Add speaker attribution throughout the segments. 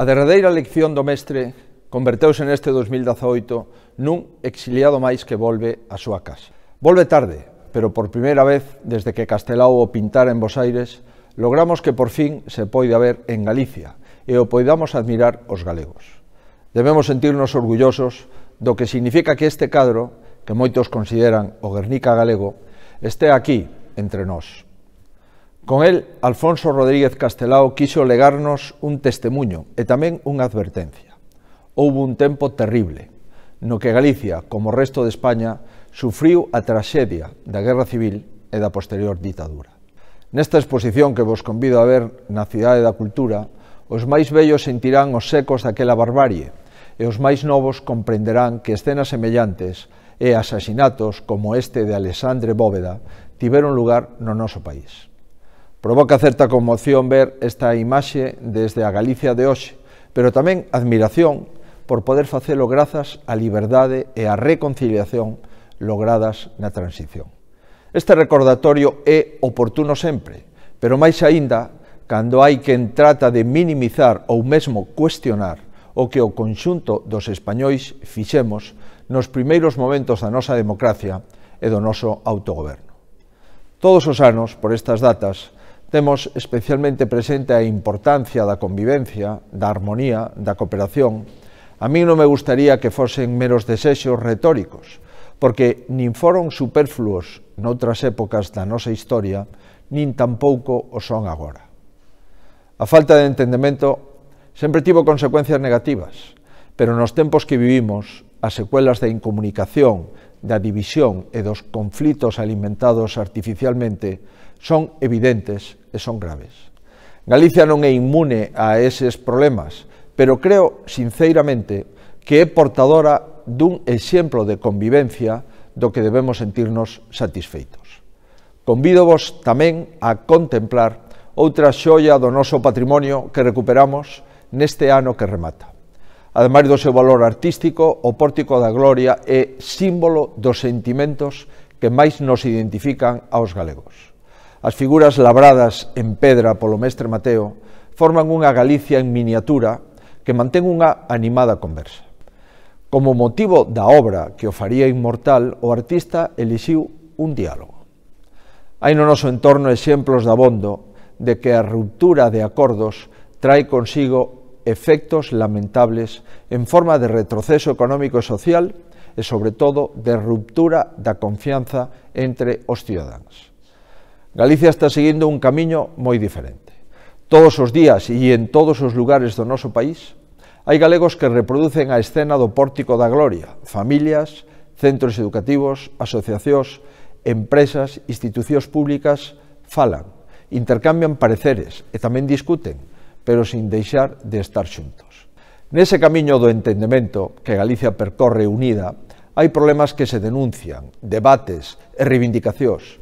Speaker 1: A derradeira lección do mestre converteuse neste 2018 nun exiliado máis que volve á súa casa. Volve tarde, pero por primeira vez desde que Castelao o pintara en Bos Aires, logramos que por fin se poida ver en Galicia e o poidamos admirar os galegos. Debemos sentirnos orgullosos do que significa que este cadro, que moitos consideran o Guernica galego, este aquí entre nós. Con el, Alfonso Rodríguez Castelao quixo legarnos un testemunho e tamén unha advertencia. Houve un tempo terrible, no que Galicia, como o resto de España, sufriu a traxedia da Guerra Civil e da posterior ditadura. Nesta exposición que vos convido a ver na Cidade da Cultura, os máis vellos sentirán os secos daquela barbarie e os máis novos comprenderán que escenas semellantes e asasinatos como este de Alexandre Bóveda tiveron lugar no noso país. Provoca certa conmoción ver esta imaxe desde a Galicia de hoxe, pero tamén admiración por poder facelo grazas á liberdade e á reconciliación logradas na transición. Este recordatorio é oportuno sempre, pero máis aínda cando hai quen trata de minimizar ou mesmo cuestionar o que o conxunto dos españois fixemos nos primeiros momentos da nosa democracia e do noso autogoberno. Todos os anos, por estas datas, Temos especialmente presente a importancia da convivencia, da armonía, da cooperación. A mí non me gustaría que fosen meros desexos retóricos, porque nin foron superfluos noutras épocas da nosa historia, nin tampouco o son agora. A falta de entendemento sempre tivo consecuencias negativas, pero nos tempos que vivimos, as secuelas da incomunicación, da división e dos conflitos alimentados artificialmente son evidentes e son graves. Galicia non é inmune a eses problemas, pero creo sinceramente que é portadora dun exemplo de convivencia do que debemos sentirnos satisfeitos. Convido vos tamén a contemplar outra xoia do noso patrimonio que recuperamos neste ano que remata. Ademais do seu valor artístico, o Pórtico da Gloria é símbolo dos sentimentos que máis nos identifican aos galegos. As figuras labradas en pedra polo mestre Mateo forman unha Galicia en miniatura que mantén unha animada conversa. Como motivo da obra que o faría inmortal, o artista elixiu un diálogo. Hai no noso entorno exemplos de abondo de que a ruptura de acordos trae consigo efectos lamentables en forma de retroceso económico e social e, sobre todo, de ruptura da confianza entre os cidadanes. Galicia está seguindo un camiño moi diferente. Todos os días e en todos os lugares do noso país hai galegos que reproducen a escena do Pórtico da Gloria, familias, centros educativos, asociacións, empresas, institucións públicas falan, intercambian pareceres e tamén discuten, pero sin deixar de estar xuntos. Nese camiño do entendemento que Galicia percorre unida, hai problemas que se denuncian, debates e reivindicacións.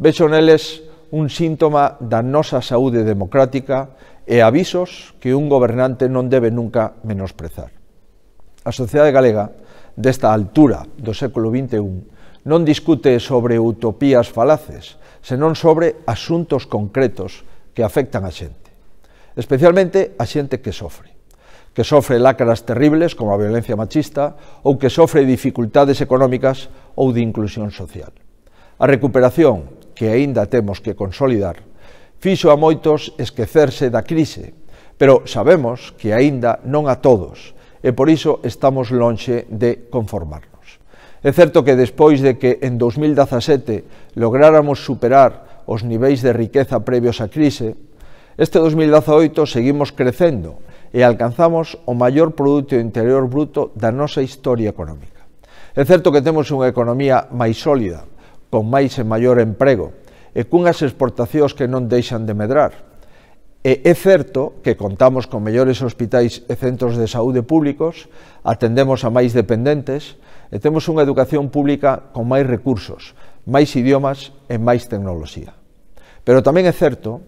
Speaker 1: Vexo neles un síntoma da nosa saúde democrática e avisos que un gobernante non debe nunca menosprezar. A sociedade galega, desta altura do século XXI, non discute sobre utopías falaces, senón sobre asuntos concretos que afectan a xente especialmente a xente que sofre que sofre lacras terribles como a violencia machista ou que sofre dificultades económicas ou de inclusión social. A recuperación, que aínda temos que consolidar, fixo a moitos esquecerse da crise, pero sabemos que aínda non a todos, e por iso estamos lonxe de conformarnos. É certo que despois de que en 2017 lográramos superar os niveis de riqueza previos á crise, Este 2018 seguimos crecendo e alcanzamos o maior produto interior bruto da nosa historia económica. É certo que temos unha economía máis sólida, con máis e maior emprego, e cunhas exportacións que non deixan de medrar, E é certo que contamos con mellores hospitais e centros de saúde públicos, atendemos a máis dependentes e temos unha educación pública con máis recursos, máis idiomas e máis tecnoloxía. Pero tamén é certo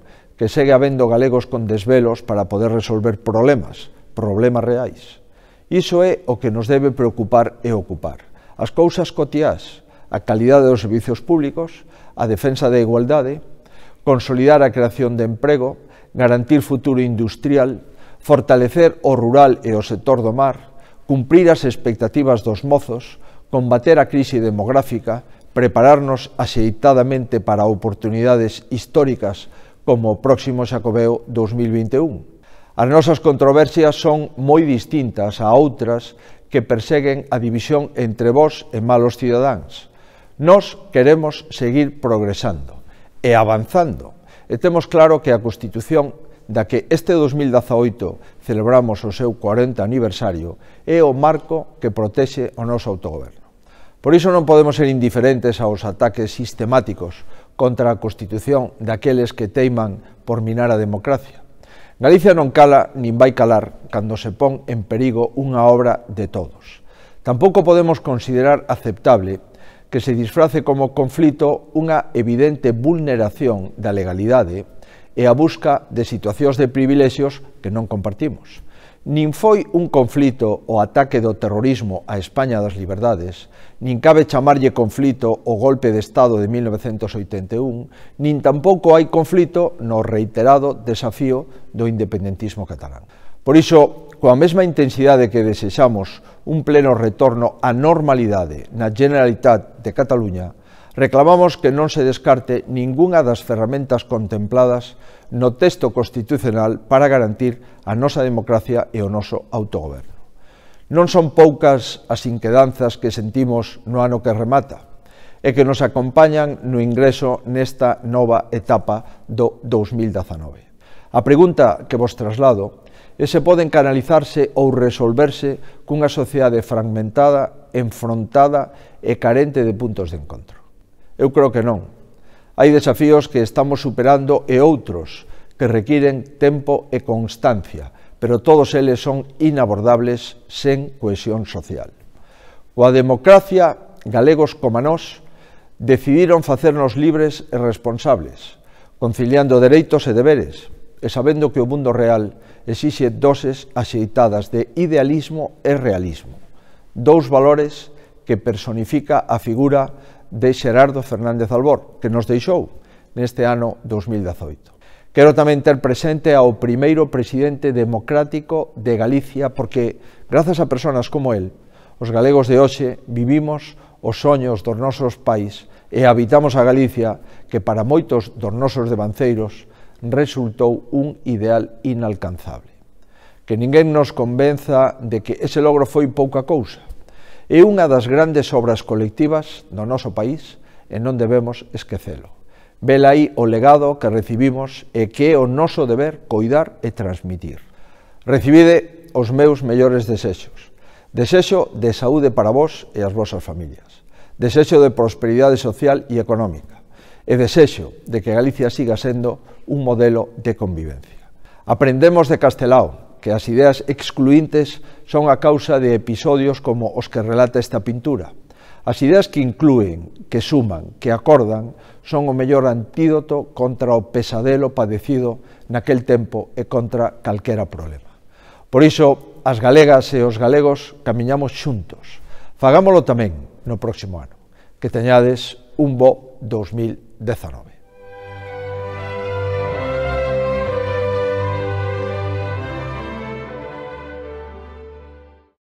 Speaker 1: que segue habendo galegos con desvelos para poder resolver problemas, problemas reais. Iso é o que nos debe preocupar e ocupar. As cousas cotiás, a calidade dos servizos públicos, a defensa da igualdade, consolidar a creación de emprego, garantir futuro industrial, fortalecer o rural e o sector do mar, cumprir as expectativas dos mozos, combater a crise demográfica, prepararnos axeitadamente para oportunidades históricas como o próximo Xacobeo 2021. As nosas controversias son moi distintas a outras que perseguen a división entre vós e malos cidadáns. Nós queremos seguir progresando e avanzando. E temos claro que a Constitución da que este 2018 celebramos o seu 40 aniversario é o marco que protexe o noso autogoberno. Por iso non podemos ser indiferentes aos ataques sistemáticos contra a Constitución daqueles que teiman por minar a democracia. Galicia non cala nin vai calar cando se pon en perigo unha obra de todos. Tampouco podemos considerar aceptable que se disfrace como conflito unha evidente vulneración da legalidade e a busca de situacións de privilexios que non compartimos. Nin foi un conflito o ataque do terrorismo á España das liberdades, nin cabe chamarlle conflito o golpe de Estado de 1981, nin tampouco hai conflito no reiterado desafío do independentismo catalán. Por iso, coa mesma intensidade que desexamos un pleno retorno á normalidade na Generalitat de Cataluña, Reclamamos que non se descarte ningunha das ferramentas contempladas no texto constitucional para garantir a nosa democracia e o noso autogoverno. Non son poucas as inquedanzas que sentimos no ano que remata e que nos acompañan no ingreso nesta nova etapa do 2019. A pregunta que vos traslado é se poden canalizarse ou resolverse cunha sociedade fragmentada, enfrontada e carente de puntos de encontro. Eu creo que non. Hai desafíos que estamos superando e outros que requiren tempo e constancia, pero todos eles son inabordables sen cohesión social. Coa democracia, galegos como nós, decidiron facernos libres e responsables, conciliando dereitos e deberes, e sabendo que o mundo real exixe doses axeitadas de idealismo e realismo, dous valores que personifica a figura de Xerardo Fernández Albor, que nos deixou neste ano 2018. Quero tamén ter presente ao primeiro presidente democrático de Galicia, porque grazas a personas como el, os galegos de hoxe vivimos os soños dos nosos pais e habitamos a Galicia que para moitos dos nosos devanceiros resultou un ideal inalcanzable. Que ninguén nos convenza de que ese logro foi pouca cousa, É unha das grandes obras colectivas do noso país e non debemos esquecelo. Vela aí o legado que recibimos e que é o noso deber coidar e transmitir. Recibide os meus mellores desexos. Desexo de saúde para vós e as vosas familias. Desexo de prosperidade social e económica. E desexo de que Galicia siga sendo un modelo de convivencia. Aprendemos de Castelao, que as ideas excluintes son a causa de episodios como os que relata esta pintura. As ideas que incluen, que suman, que acordan, son o mellor antídoto contra o pesadelo padecido naquel tempo e contra calquera problema. Por iso, as galegas e os galegos camiñamos xuntos. Fagámolo tamén no próximo ano. Que teñades un bo 2019.